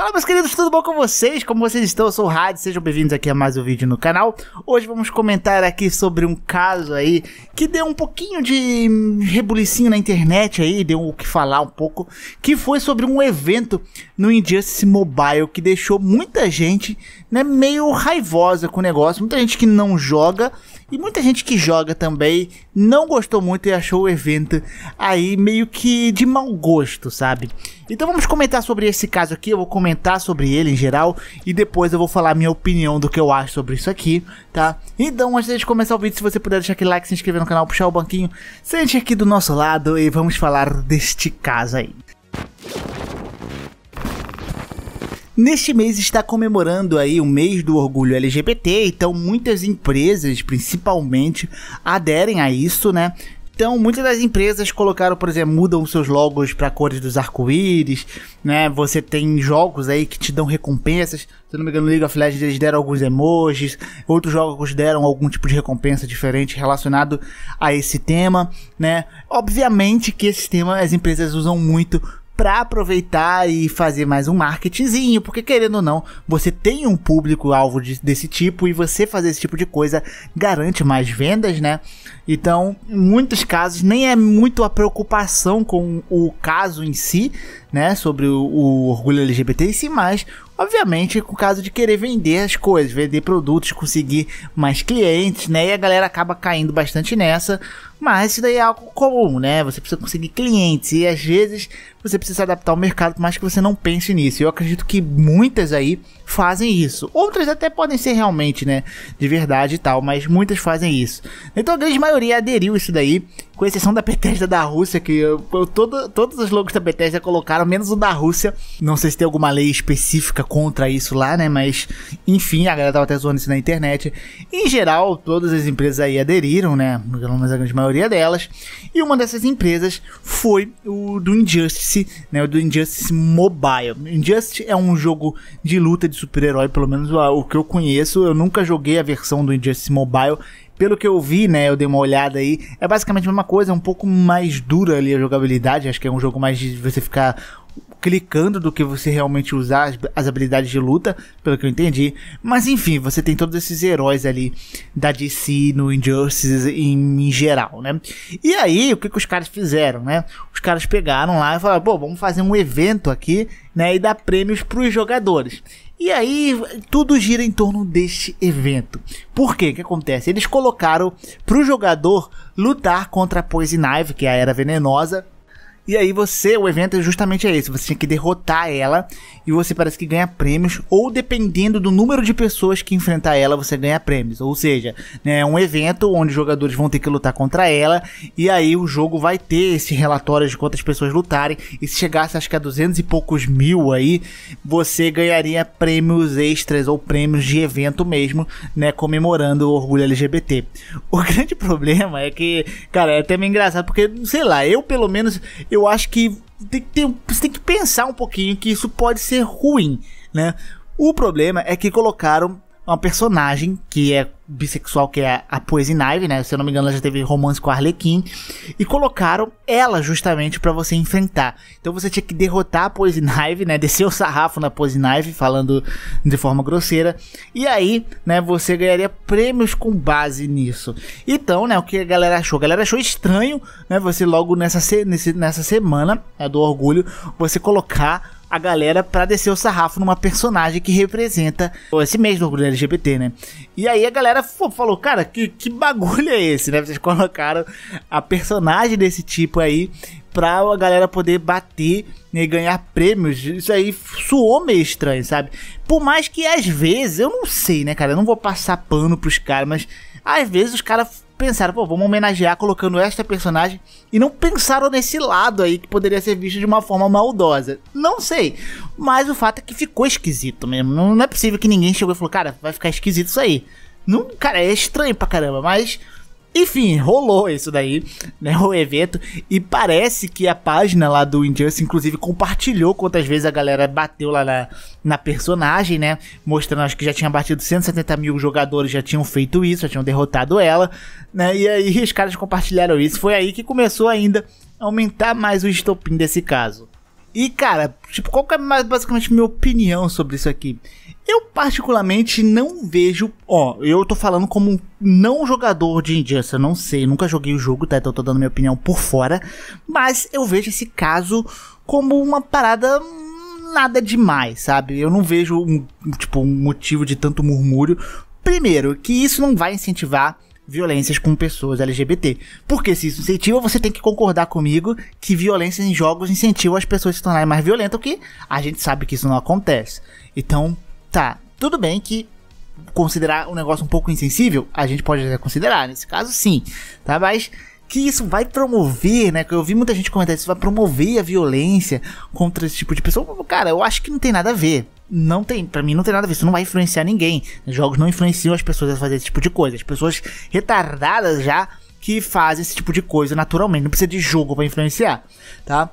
Fala meus queridos, tudo bom com vocês? Como vocês estão? Eu sou o Hadi, sejam bem-vindos aqui a mais um vídeo no canal. Hoje vamos comentar aqui sobre um caso aí que deu um pouquinho de rebulicinho na internet aí, deu o que falar um pouco, que foi sobre um evento no Injustice Mobile que deixou muita gente né, meio raivosa com o negócio, muita gente que não joga e muita gente que joga também não gostou muito e achou o evento aí meio que de mau gosto, sabe? Então vamos comentar sobre esse caso aqui, eu vou comentar comentar sobre ele em geral e depois eu vou falar minha opinião do que eu acho sobre isso aqui, tá? Então, antes de começar o vídeo, se você puder deixar aquele like, se inscrever no canal, puxar o banquinho, sente aqui do nosso lado e vamos falar deste caso aí. Neste mês está comemorando aí o mês do orgulho LGBT, então muitas empresas, principalmente, aderem a isso, né? Então, muitas das empresas colocaram, por exemplo, mudam seus logos para cores dos arco-íris, né? Você tem jogos aí que te dão recompensas. Se não me engano, no League of Legends eles deram alguns emojis, outros jogos deram algum tipo de recompensa diferente relacionado a esse tema, né? Obviamente que esse tema as empresas usam muito para aproveitar e fazer mais um marketingzinho, porque querendo ou não, você tem um público-alvo de, desse tipo e você fazer esse tipo de coisa garante mais vendas, né? Então, em muitos casos, nem é muito a preocupação com o caso em si, né? Sobre o, o orgulho LGBT, e sim mais Obviamente, com o caso de querer vender as coisas, vender produtos, conseguir mais clientes, né? E a galera acaba caindo bastante nessa. Mas isso daí é algo comum, né? Você precisa conseguir clientes e às vezes você precisa adaptar o mercado, por mais que você não pense nisso. Eu acredito que muitas aí fazem isso. Outras até podem ser realmente, né? De verdade e tal, mas muitas fazem isso. Então a grande maioria aderiu isso daí, com exceção da Bethesda da Rússia, que eu, eu todo, todos os logos da Bethesda colocaram, menos o da Rússia. Não sei se tem alguma lei específica contra isso lá, né? Mas, enfim, a galera tava até zoando isso na internet. Em geral, todas as empresas aí aderiram, né? Pelo menos a grande maioria delas. E uma dessas empresas foi o do Injustice, né? O do Injustice Mobile. Injustice é um jogo de luta de super-herói, pelo menos o que eu conheço. Eu nunca joguei a versão do Injustice Mobile pelo que eu vi, né, eu dei uma olhada aí, é basicamente a mesma coisa, é um pouco mais dura ali a jogabilidade, acho que é um jogo mais de você ficar clicando do que você realmente usar as, as, habilidades de luta, pelo que eu entendi. Mas enfim, você tem todos esses heróis ali da DC no Injustice em, em geral, né? E aí, o que, que os caras fizeram, né? Os caras pegaram lá e falaram, pô, vamos fazer um evento aqui, né? E dar prêmios pros jogadores. E aí tudo gira em torno deste evento. Por quê? O que acontece? Eles colocaram para o jogador lutar contra a Poison Ivy, que é a era venenosa, e aí você, o evento é justamente é esse, você tem que derrotar ela e você parece que ganha prêmios ou dependendo do número de pessoas que enfrentar ela, você ganha prêmios. Ou seja, né, é né, um evento onde os jogadores vão ter que lutar contra ela e aí o jogo vai ter esse relatório de quantas pessoas lutarem e se chegasse acho que a 200 e poucos mil aí, você ganharia prêmios extras ou prêmios de evento mesmo, né, comemorando o orgulho LGBT. O grande problema é que, cara, é até meio engraçado porque, sei lá, eu pelo menos eu eu acho que tem, tem, você tem que pensar um pouquinho que isso pode ser ruim, né? O problema é que colocaram uma personagem que é bissexual, que é a Poison Ivy, né? Se eu não me engano, ela já teve romance com a Arlequim. E colocaram ela justamente para você enfrentar. Então você tinha que derrotar a Poison Ivy, né? Descer o sarrafo na Poison Ivy, falando de forma grosseira. E aí, né, você ganharia prêmios com base nisso. Então, né, o que a galera achou? A galera achou estranho, né? Você logo nessa, se nessa semana é, do orgulho, você colocar a galera pra descer o sarrafo numa personagem que representa esse mesmo orgulho LGBT, né? E aí a galera falou, cara, que, que bagulho é esse, né? Vocês colocaram a personagem desse tipo aí pra a galera poder bater e né, ganhar prêmios. Isso aí suou meio estranho, sabe? Por mais que às vezes, eu não sei, né, cara? Eu não vou passar pano pros caras, mas às vezes os caras pensaram, pô, vamos homenagear colocando esta personagem e não pensaram nesse lado aí que poderia ser visto de uma forma maldosa. Não sei, mas o fato é que ficou esquisito mesmo. Não, não é possível que ninguém chegou e falou, cara, vai ficar esquisito isso aí. Não, cara, é estranho pra caramba, mas enfim, rolou isso daí, né, o evento, e parece que a página lá do Injustice, inclusive, compartilhou quantas vezes a galera bateu lá na, na personagem, né, mostrando, acho que já tinha batido 170 mil jogadores, já tinham feito isso, já tinham derrotado ela, né, e aí os caras compartilharam isso, foi aí que começou ainda a aumentar mais o estopim desse caso. E, cara, tipo, qual é mais, basicamente minha opinião sobre isso aqui? Eu particularmente não vejo, ó, eu tô falando como um não jogador de Injustice, eu não sei, nunca joguei o jogo, tá? Então eu tô dando minha opinião por fora, mas eu vejo esse caso como uma parada hum, nada demais, sabe? Eu não vejo um, tipo, um motivo de tanto murmúrio. Primeiro, que isso não vai incentivar violências com pessoas LGBT. Porque se isso incentiva, você tem que concordar comigo que violência em jogos incentiva as pessoas a se tornarem mais violentas, o que a gente sabe que isso não acontece. Então, tá, tudo bem que considerar um negócio um pouco insensível, a gente pode até considerar, nesse caso sim, tá? Mas que isso vai promover, né? Que eu vi muita gente comentar isso vai promover a violência contra esse tipo de pessoa. Cara, eu acho que não tem nada a ver. Não tem, para mim não tem nada a ver, isso não vai influenciar ninguém. Os jogos não influenciam as pessoas a fazer esse tipo de coisa. As pessoas retardadas já que fazem esse tipo de coisa naturalmente, não precisa de jogo para influenciar, tá?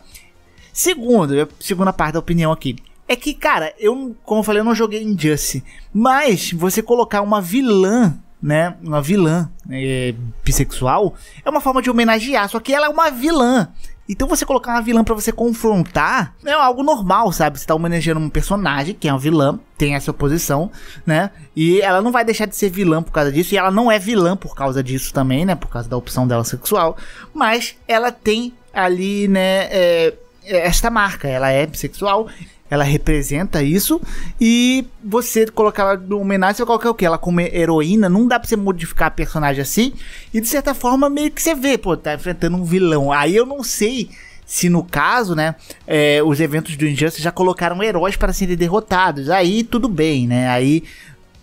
Segundo, segunda parte da opinião aqui. É que, cara, eu, como eu falei, eu não joguei Injustice. Mas você colocar uma vilã né, uma vilã é, bissexual, é uma forma de homenagear, só que ela é uma vilã. Então você colocar uma vilã para você confrontar é algo normal, sabe? Você tá homenageando um personagem que é um vilã, tem essa oposição, né? E ela não vai deixar de ser vilã por causa disso, e ela não é vilã por causa disso também, né? Por causa da opção dela sexual, mas ela tem ali, né, é, esta marca, ela é bissexual ela representa isso. E você colocar ela no homenagem, você colocar o que? Ela como heroína, não dá pra você modificar a personagem assim. E de certa forma, meio que você vê, pô, tá enfrentando um vilão. Aí eu não sei se no caso, né, é, os eventos do Injustice já colocaram heróis para serem derrotados. Aí tudo bem, né? Aí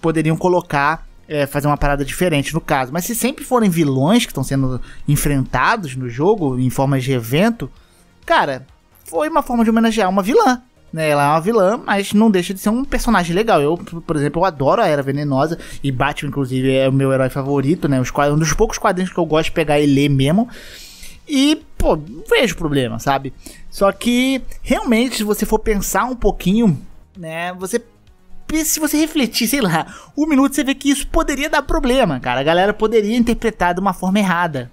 poderiam colocar. É, fazer uma parada diferente no caso. Mas se sempre forem vilões que estão sendo enfrentados no jogo, em forma de evento, cara, foi uma forma de homenagear uma vilã né? Ela é uma vilã, mas não deixa de ser um personagem legal. Eu, por exemplo, eu adoro a Era Venenosa e Batman, inclusive, é o meu herói favorito, né? Um dos poucos quadrinhos que eu gosto de pegar e ler mesmo. E, pô, vejo problema, sabe? Só que, realmente, se você for pensar um pouquinho, né? Você se você refletir, sei lá, um minuto, você vê que isso poderia dar problema, cara. A galera poderia interpretar de uma forma errada,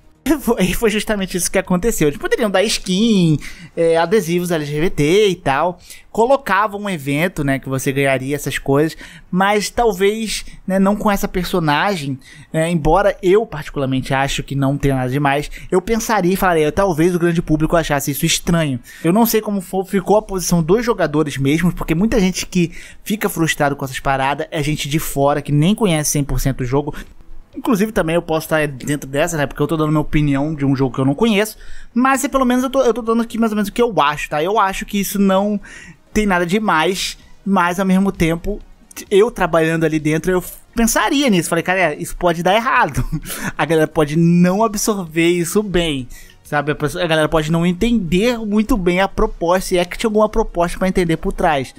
e foi justamente isso que aconteceu. Eles poderiam dar skin, é, adesivos LGBT e tal. Colocavam um evento, né, que você ganharia essas coisas, mas talvez né, não com essa personagem. Né, embora eu particularmente acho que não tenha nada demais, eu pensaria e falaria, talvez o grande público achasse isso estranho. Eu não sei como ficou a posição dos jogadores mesmo, porque muita gente que fica frustrado com essas paradas é gente de fora que nem conhece 100% o jogo, Inclusive, também eu posso estar dentro dessa, né? Porque eu tô dando minha opinião de um jogo que eu não conheço. Mas, pelo menos, eu tô, eu tô dando aqui mais ou menos o que eu acho, tá? Eu acho que isso não tem nada demais, mas ao mesmo tempo, eu trabalhando ali dentro, eu pensaria nisso. Falei, cara, é, isso pode dar errado. A galera pode não absorver isso bem. Sabe, a, a galera pode não entender muito bem a proposta, e é que tinha alguma proposta para entender por trás.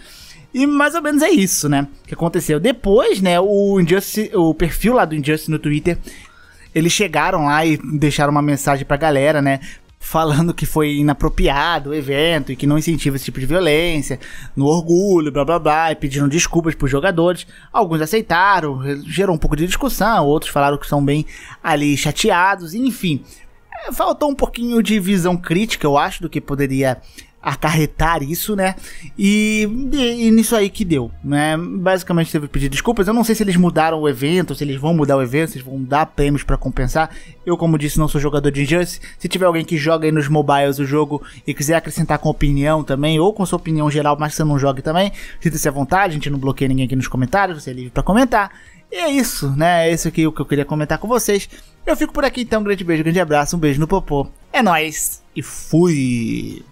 E mais ou menos é isso, né? Que aconteceu. Depois, né, o Injustice, o perfil lá do Injustice no Twitter, eles chegaram lá e deixaram uma mensagem pra galera, né? Falando que foi inapropriado o evento e que não incentiva esse tipo de violência, no orgulho, blá blá blá, e pediram desculpas pros jogadores. Alguns aceitaram, gerou um pouco de discussão, outros falaram que são bem ali chateados, enfim faltou um pouquinho de visão crítica, eu acho, do que poderia acarretar isso, né? E, e, e, nisso aí que deu, né? Basicamente teve que pedir desculpas. Eu não sei se eles mudaram o evento, se eles vão mudar o evento, se eles vão dar prêmios para compensar. Eu, como disse, não sou jogador de Injustice. Se tiver alguém que joga aí nos mobiles o jogo e quiser acrescentar com opinião também, ou com sua opinião geral, mas que você não jogue também, sinta-se à vontade, a gente não bloqueia ninguém aqui nos comentários, você é livre para comentar. E é isso, né? É isso aqui o que eu queria comentar com vocês. Eu fico por aqui então, um grande beijo, um grande abraço, um beijo no popô. É nóis e fui!